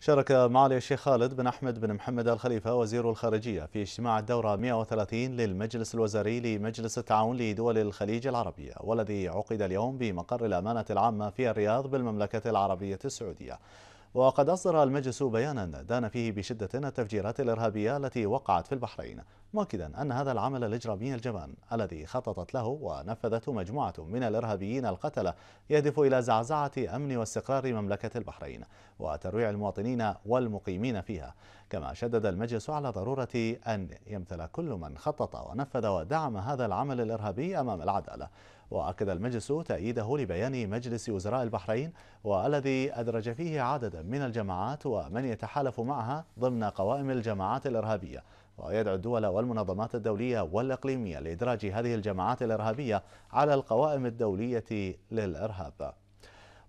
شارك معالي الشيخ خالد بن أحمد بن محمد الخليفة وزير الخارجية في اجتماع الدورة 130 للمجلس الوزاري لمجلس التعاون لدول الخليج العربية والذي عقد اليوم بمقر الأمانة العامة في الرياض بالمملكة العربية السعودية وقد أصدر المجلس بيانا دان فيه بشدة التفجيرات الإرهابية التي وقعت في البحرين مؤكدا أن هذا العمل الإجرامي الجبان الذي خططت له ونفذته مجموعة من الإرهابيين القتلة يهدف إلى زعزعة أمن واستقرار مملكة البحرين وترويع المواطنين والمقيمين فيها كما شدد المجلس على ضرورة أن يمثل كل من خطط ونفذ ودعم هذا العمل الإرهابي أمام العدالة وأكد المجلس تأييده لبيان مجلس وزراء البحرين والذي أدرج فيه عددا من الجماعات ومن يتحالف معها ضمن قوائم الجماعات الإرهابية ويدعو الدول والمنظمات الدولية والإقليمية لإدراج هذه الجماعات الإرهابية على القوائم الدولية للإرهاب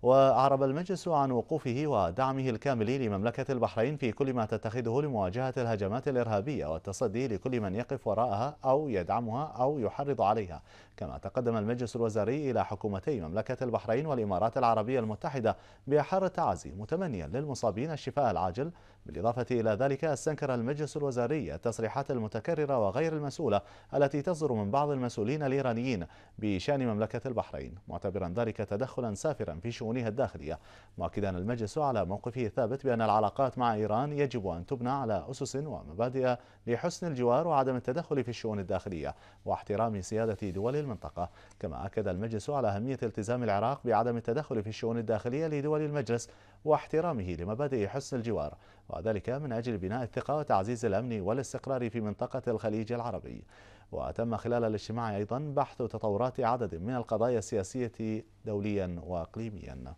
وأعرب المجلس عن وقوفه ودعمه الكامل لمملكة البحرين في كل ما تتخذه لمواجهة الهجمات الإرهابية والتصدي لكل من يقف وراءها أو يدعمها أو يحرض عليها كما تقدم المجلس الوزاري إلى حكومتي مملكة البحرين والإمارات العربية المتحدة بأحر التعازي متمنيا للمصابين الشفاء العاجل بالإضافة إلى ذلك استنكر المجلس الوزاري التصريحات المتكررة وغير المسؤولة التي تصدر من بعض المسؤولين الإيرانيين بشأن مملكة البحرين معتبرا ذلك تدخلا سافرا في شؤون شؤونها الداخلية مؤكدا المجلس على موقفه الثابت بأن العلاقات مع إيران يجب أن تبنى على أسس ومبادئ لحسن الجوار وعدم التدخل في الشؤون الداخلية واحترام سيادة دول المنطقة كما أكد المجلس على أهمية التزام العراق بعدم التدخل في الشؤون الداخلية لدول المجلس واحترامه لمبادئ حسن الجوار وذلك من أجل بناء الثقة وتعزيز الأمن والاستقرار في منطقة الخليج العربي وتم خلال الاجتماع أيضا بحث تطورات عدد من القضايا السياسية دوليا وإقليميا Anna.